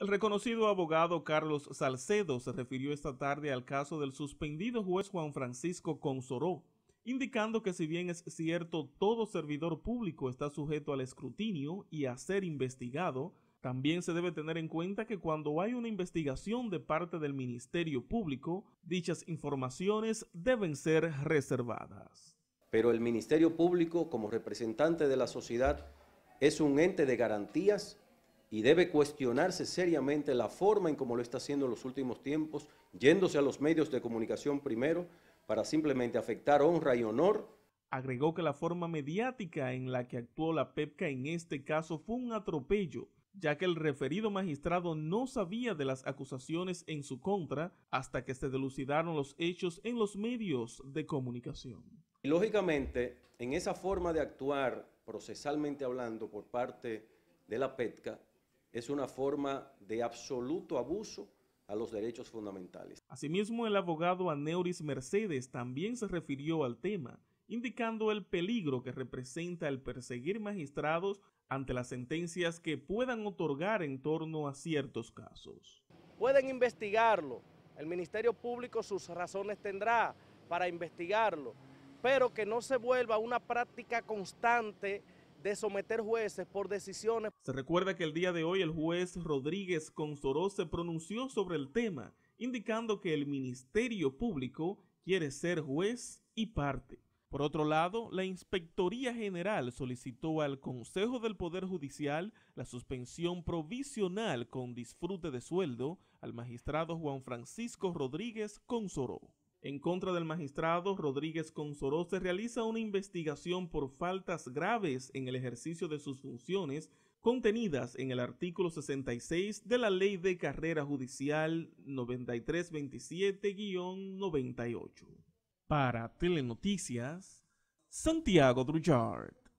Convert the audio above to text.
El reconocido abogado Carlos Salcedo se refirió esta tarde al caso del suspendido juez Juan Francisco Consoró, indicando que si bien es cierto todo servidor público está sujeto al escrutinio y a ser investigado, también se debe tener en cuenta que cuando hay una investigación de parte del Ministerio Público, dichas informaciones deben ser reservadas. Pero el Ministerio Público, como representante de la sociedad, es un ente de garantías y debe cuestionarse seriamente la forma en cómo lo está haciendo en los últimos tiempos, yéndose a los medios de comunicación primero para simplemente afectar honra y honor. Agregó que la forma mediática en la que actuó la PEPCA en este caso fue un atropello, ya que el referido magistrado no sabía de las acusaciones en su contra hasta que se delucidaron los hechos en los medios de comunicación. Y lógicamente, en esa forma de actuar procesalmente hablando por parte de la PEPCA, es una forma de absoluto abuso a los derechos fundamentales. Asimismo, el abogado Aneuris Mercedes también se refirió al tema, indicando el peligro que representa el perseguir magistrados ante las sentencias que puedan otorgar en torno a ciertos casos. Pueden investigarlo, el Ministerio Público sus razones tendrá para investigarlo, pero que no se vuelva una práctica constante de someter jueces por decisiones. Se recuerda que el día de hoy el juez Rodríguez Consoró se pronunció sobre el tema, indicando que el Ministerio Público quiere ser juez y parte. Por otro lado, la Inspectoría General solicitó al Consejo del Poder Judicial la suspensión provisional con disfrute de sueldo al magistrado Juan Francisco Rodríguez Consoró. En contra del magistrado Rodríguez Consoró se realiza una investigación por faltas graves en el ejercicio de sus funciones contenidas en el artículo 66 de la Ley de Carrera Judicial 9327-98. Para Telenoticias, Santiago Druyard.